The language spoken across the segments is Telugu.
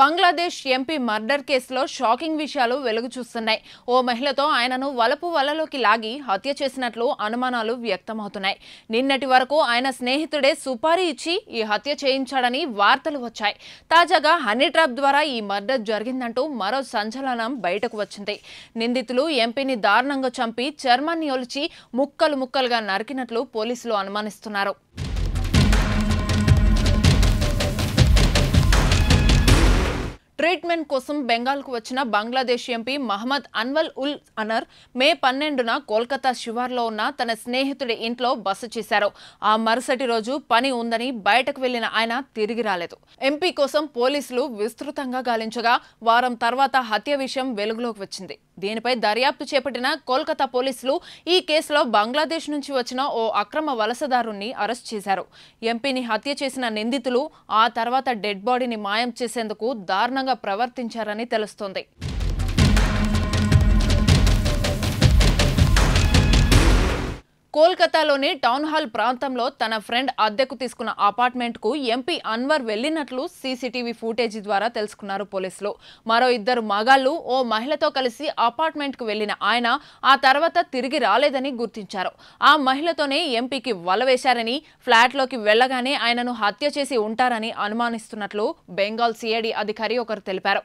బంగ్లాదేశ్ ఎంపీ మర్డర్ కేసులో షాకింగ్ విషయాలు వెలుగు చూస్తున్నాయి ఓ మహిళతో ఆయనను వలపు వలలోకి లాగి హత్య చేసినట్లు అనుమానాలు వ్యక్తమవుతున్నాయి నిన్నటి వరకు ఆయన స్నేహితుడే సుపారీ ఇచ్చి ఈ హత్య చేయించాడని వార్తలు వచ్చాయి తాజాగా హనీ ట్రాప్ ద్వారా ఈ మర్డర్ జరిగిందంటూ మరో సంచలనం బయటకు వచ్చింది నిందితులు ఎంపీని దారుణంగా చంపి చర్మాన్ని ఒలిచి ముక్కలు ముక్కలుగా నరికినట్లు పోలీసులు అనుమానిస్తున్నారు ట్రీట్మెంట్ కోసం బెంగాల్కు వచ్చిన బంగ్లాదేశ్ ఎంపీ మహమ్మద్ అన్వల్ ఉల్ అనర్ మే పన్నెండున కోల్కతా శివార్లో ఉన్న తన స్నేహితుడి ఇంట్లో బస చేశారు ఆ మరుసటి రోజు పని ఉందని బయటకు వెళ్లిన ఆయన తిరిగి రాలేదు ఎంపీ కోసం పోలీసులు విస్తృతంగా గాలించగా వారం తర్వాత హత్య విషయం వెలుగులోకి వచ్చింది దీనిపై దర్యాప్తు చేపట్టిన కోల్కతా పోలీసులు ఈ కేసులో బంగ్లాదేశ్ నుంచి వచ్చిన ఓ అక్రమ వలసదారుణ్ణి అరెస్ట్ చేశారు ఎంపీని హత్య చేసిన నిందితులు ఆ తర్వాత డెడ్ బాడీని మాయం చేసేందుకు దారుణంగా ప్రవర్తించారని తెలుస్తోంది కోల్కతాలోని టౌన్ హాల్ ప్రాంతంలో తన ఫ్రెండ్ అద్దెకు తీసుకున్న అపార్ట్మెంట్కు ఎంపీ అన్వర్ వెళ్లినట్లు సీసీటీవీ ఫూటేజీ ద్వారా తెలుసుకున్నారు పోలీసులు మరో ఇద్దరు మగాళ్లు ఓ మహిళతో కలిసి అపార్ట్మెంట్కు వెళ్లిన ఆయన ఆ తర్వాత తిరిగి రాలేదని గుర్తించారు ఆ మహిళతోనే ఎంపీకి వలవేశారని ఫ్లాట్లోకి వెళ్లగానే ఆయనను హత్య చేసి ఉంటారని అనుమానిస్తున్నట్లు బెంగాల్ సిఐడి అధికారి ఒకరు తెలిపారు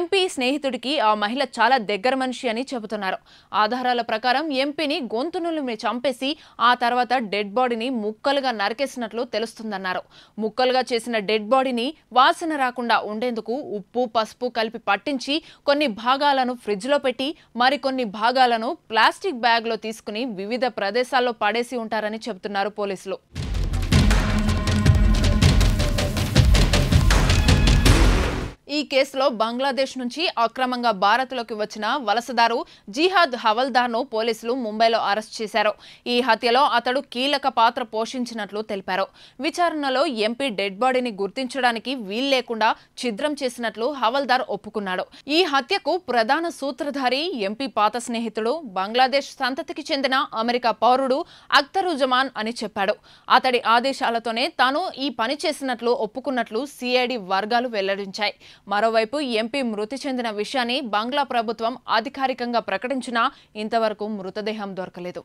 ఎంపీ స్నేహితుడికి ఆ మహిళ చాలా దగ్గర మనిషి అని చెబుతున్నారు ఆధారాల ప్రకారం ఎంపీని గొంతునులు చంపేసి ఆ తర్వాత డెడ్ బాడీని ముక్కలుగా నరికేసినట్లు తెలుస్తుందన్నారు ముక్కలుగా చేసిన డెడ్ బాడీని వాసన రాకుండా ఉండేందుకు ఉప్పు పసుపు కలిపి పట్టించి కొన్ని భాగాలను ఫ్రిడ్జ్లో పెట్టి మరికొన్ని భాగాలను ప్లాస్టిక్ బ్యాగ్లో తీసుకుని వివిధ ప్రదేశాల్లో పడేసి ఉంటారని చెబుతున్నారు పోలీసులు ఈ కేసులో బంగ్లాదేశ్ నుంచి అక్రమంగా భారత్లోకి వచ్చిన వలసదారు జిహాద్ హవల్దార్ను పోలీసులు ముంబైలో అరెస్ట్ చేశారు ఈ హత్యలో అతడు కీలక పాత్ర పోషించినట్లు తెలిపారు విచారణలో ఎంపీ డెడ్ బాడీని గుర్తించడానికి వీల్లేకుండా ఛిద్రం చేసినట్లు హవల్దార్ ఒప్పుకున్నాడు ఈ హత్యకు ప్రధాన సూత్రధారి ఎంపీ పాత స్నేహితుడు బంగ్లాదేశ్ సంతతికి చెందిన అమెరికా పౌరుడు అఖ్తరుజమాన్ అని చెప్పాడు అతడి ఆదేశాలతోనే తాను ఈ పని చేసినట్లు ఒప్పుకున్నట్లు సిఐడి వర్గాలు వెల్లడించాయి మరోవైపు ఎంపీ మృతి చెందిన విషయాన్ని బంగ్లా ప్రభుత్వం అధికారికంగా ప్రకటించినా ఇంతవరకు మృతదేహం దొరకలేదు